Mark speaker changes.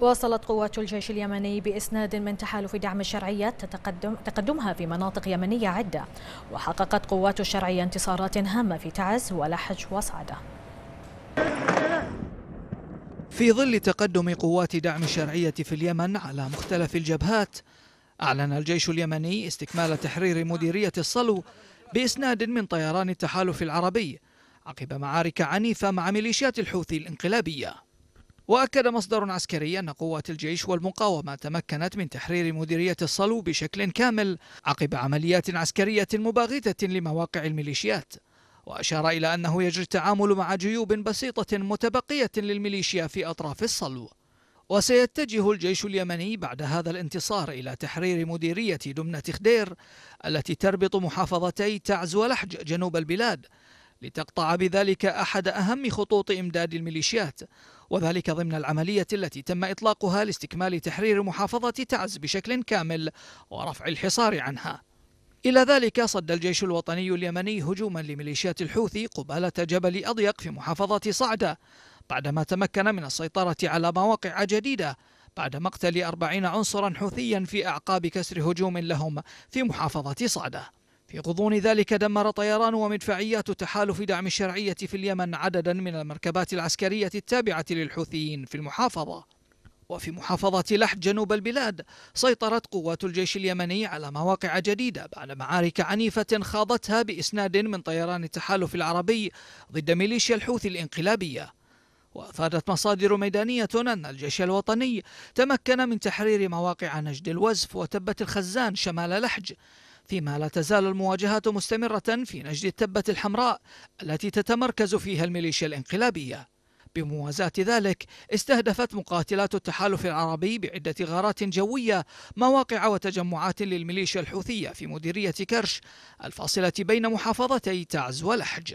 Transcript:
Speaker 1: واصلت قوات الجيش اليمني بإسناد من تحالف دعم الشرعيه تتقدم تقدمها في مناطق يمنية عدة وحققت قوات الشرعية انتصارات هامة في تعز ولحج وصعدة في ظل تقدم قوات دعم الشرعية في اليمن على مختلف الجبهات أعلن الجيش اليمني استكمال تحرير مديرية الصلو بإسناد من طيران التحالف العربي عقب معارك عنيفة مع ميليشيات الحوثي الانقلابية وأكد مصدر عسكري أن قوات الجيش والمقاومة تمكنت من تحرير مديرية الصلو بشكل كامل عقب عمليات عسكرية مباغتة لمواقع الميليشيات وأشار إلى أنه يجري التعامل مع جيوب بسيطة متبقية للميليشيا في أطراف الصلو وسيتجه الجيش اليمني بعد هذا الانتصار إلى تحرير مديرية دمنة خدير التي تربط محافظتي تعز ولحج جنوب البلاد لتقطع بذلك أحد أهم خطوط إمداد الميليشيات وذلك ضمن العملية التي تم إطلاقها لاستكمال تحرير محافظة تعز بشكل كامل ورفع الحصار عنها إلى ذلك صد الجيش الوطني اليمني هجوما لميليشيات الحوثي قبالة جبل أضيق في محافظة صعدة بعدما تمكن من السيطرة على مواقع جديدة بعد مقتل أربعين عنصرا حوثيا في أعقاب كسر هجوم لهم في محافظة صعدة في غضون ذلك دمر طيران ومدفعيات تحالف دعم الشرعية في اليمن عددا من المركبات العسكرية التابعة للحوثيين في المحافظة وفي محافظة لحج جنوب البلاد سيطرت قوات الجيش اليمني على مواقع جديدة بعد معارك عنيفة خاضتها بإسناد من طيران التحالف العربي ضد ميليشيا الحوثي الانقلابية وأفادت مصادر ميدانية أن الجيش الوطني تمكن من تحرير مواقع نجد الوزف وتبة الخزان شمال لحج فيما لا تزال المواجهة مستمرة في نجد التبة الحمراء التي تتمركز فيها الميليشيا الانقلابية بموازاة ذلك استهدفت مقاتلات التحالف العربي بعدة غارات جوية مواقع وتجمعات للميليشيا الحوثية في مديرية كرش الفاصلة بين محافظتي تعز ولحج